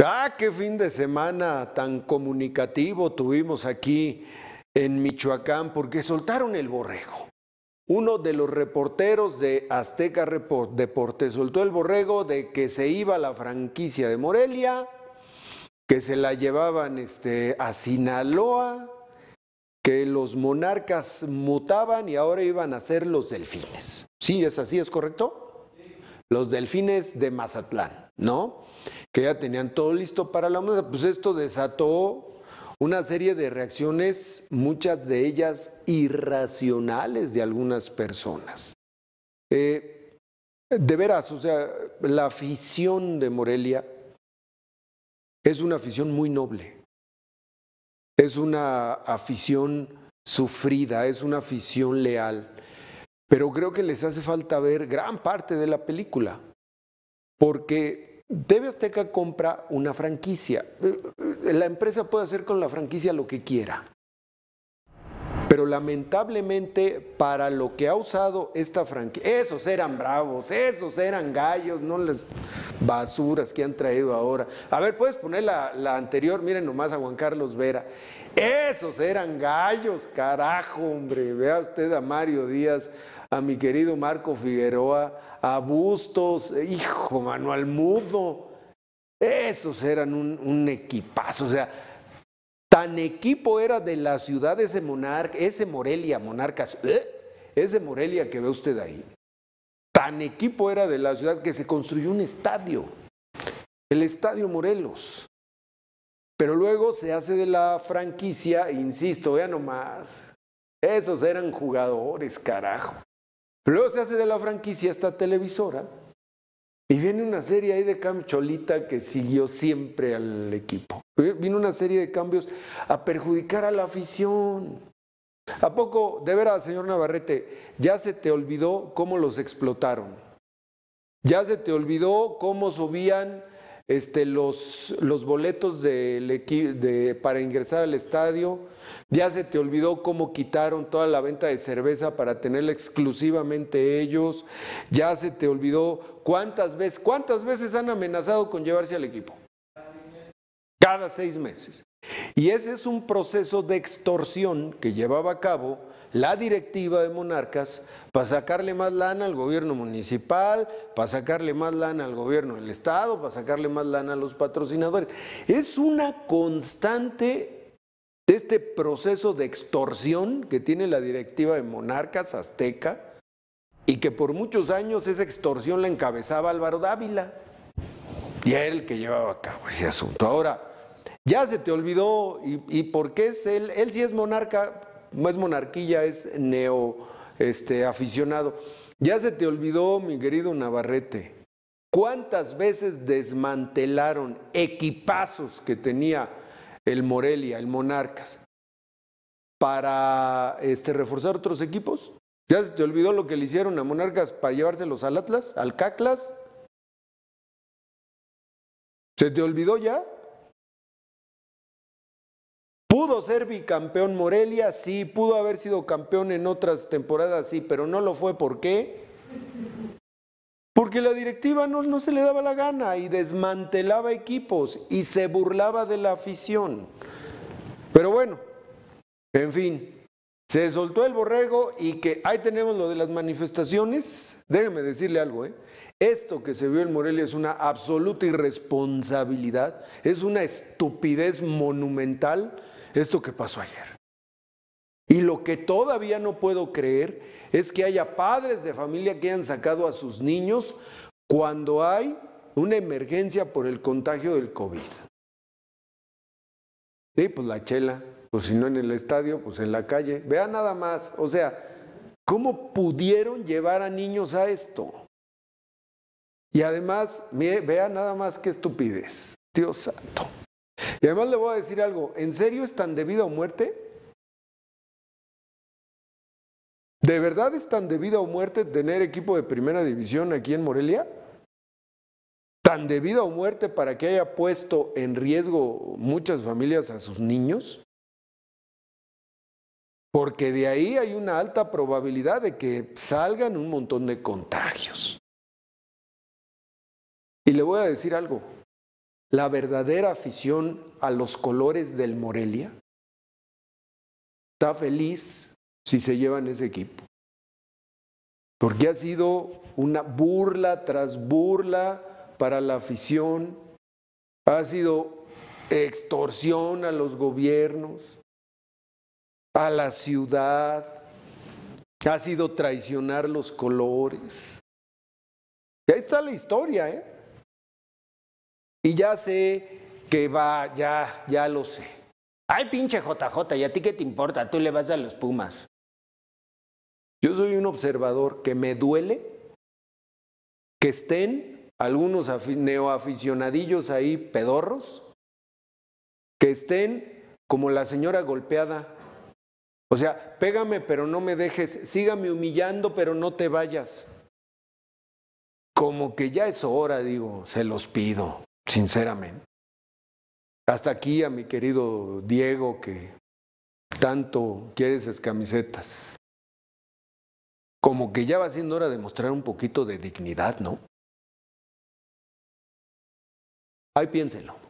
Ah, qué fin de semana tan comunicativo tuvimos aquí en Michoacán porque soltaron el borrego. Uno de los reporteros de Azteca Deportes soltó el borrego de que se iba la franquicia de Morelia, que se la llevaban este, a Sinaloa, que los monarcas mutaban y ahora iban a ser los delfines. ¿Sí es así, es correcto? Los delfines de Mazatlán, ¿no? que ya tenían todo listo para la mesa, Pues esto desató una serie de reacciones, muchas de ellas irracionales de algunas personas. Eh, de veras, o sea, la afición de Morelia es una afición muy noble, es una afición sufrida, es una afición leal, pero creo que les hace falta ver gran parte de la película, porque TV Azteca compra una franquicia. La empresa puede hacer con la franquicia lo que quiera. Pero lamentablemente para lo que ha usado esta franquicia, esos eran bravos, esos eran gallos, no las basuras que han traído ahora. A ver, puedes poner la, la anterior, miren nomás a Juan Carlos Vera. Esos eran gallos, carajo, hombre. Vea usted a Mario Díaz, a mi querido Marco Figueroa, a Bustos, eh, hijo, Manuel mudo. Esos eran un, equipazo, o sea, tan equipo era de la ciudad ese monarca, ese Morelia, Monarcas, eh, ese Morelia que ve usted ahí. Tan equipo era de la ciudad que se construyó un estadio, el Estadio Morelos. Pero luego se hace de la franquicia, insisto, vean nomás. Esos eran jugadores, carajo luego se hace de la franquicia esta televisora y viene una serie ahí de cambios, que siguió siempre al equipo. Vino una serie de cambios a perjudicar a la afición. ¿A poco, de veras, señor Navarrete, ya se te olvidó cómo los explotaron? ¿Ya se te olvidó cómo subían este, los, boletos de, para ingresar al estadio, ya se te olvidó cómo quitaron toda la venta de cerveza para tenerla exclusivamente ellos, ya se te olvidó cuántas veces, cuántas veces han amenazado con llevarse al equipo. Cada seis meses. Y ese es un proceso de extorsión que llevaba a cabo la directiva de Monarcas para sacarle más lana al gobierno municipal, para sacarle más lana al gobierno del Estado, para sacarle más lana a los patrocinadores. Es una constante este proceso de extorsión que tiene la directiva de Monarcas Azteca y que por muchos años esa extorsión la encabezaba Álvaro Dávila y él que llevaba a cabo ese asunto. Ahora, ya se te olvidó y, y porque es él, él sí es monarca, no es monarquía, es neo este, aficionado. Ya se te olvidó, mi querido Navarrete, cuántas veces desmantelaron equipazos que tenía el Morelia, el Monarcas, para este, reforzar otros equipos. Ya se te olvidó lo que le hicieron a Monarcas para llevárselos al Atlas, al Caclas. ¿Se te olvidó ya? ser bicampeón Morelia? Sí. ¿Pudo haber sido campeón en otras temporadas? Sí, pero no lo fue. ¿Por qué? Porque la directiva no, no se le daba la gana y desmantelaba equipos y se burlaba de la afición. Pero bueno, en fin, se soltó el borrego y que ahí tenemos lo de las manifestaciones. Déjeme decirle algo, ¿eh? Esto que se vio en Morelia es una absoluta irresponsabilidad, es una estupidez monumental esto que pasó ayer. Y lo que todavía no puedo creer es que haya padres de familia que hayan sacado a sus niños cuando hay una emergencia por el contagio del COVID. Y pues la chela, pues si no en el estadio, pues en la calle. Vea nada más, o sea, ¿cómo pudieron llevar a niños a esto? Y además, vea nada más qué estupidez. Dios santo. Y además le voy a decir algo, ¿en serio es tan de vida o muerte? ¿De verdad es tan de vida o muerte tener equipo de primera división aquí en Morelia? ¿Tan de vida o muerte para que haya puesto en riesgo muchas familias a sus niños? Porque de ahí hay una alta probabilidad de que salgan un montón de contagios. Y le voy a decir algo, la verdadera afición a los colores del Morelia está feliz si se llevan ese equipo. Porque ha sido una burla tras burla para la afición, ha sido extorsión a los gobiernos, a la ciudad, ha sido traicionar los colores. Y ahí está la historia, ¿eh? Y ya sé que va, ya, ya lo sé. Ay, pinche JJ, ¿y a ti qué te importa? Tú le vas a los Pumas. Yo soy un observador que me duele que estén algunos neoaficionadillos ahí pedorros, que estén como la señora golpeada. O sea, pégame pero no me dejes, sígame humillando pero no te vayas. Como que ya es hora, digo, se los pido sinceramente. Hasta aquí a mi querido Diego que tanto quiere esas camisetas. Como que ya va siendo hora de mostrar un poquito de dignidad, ¿no? Ahí piénselo.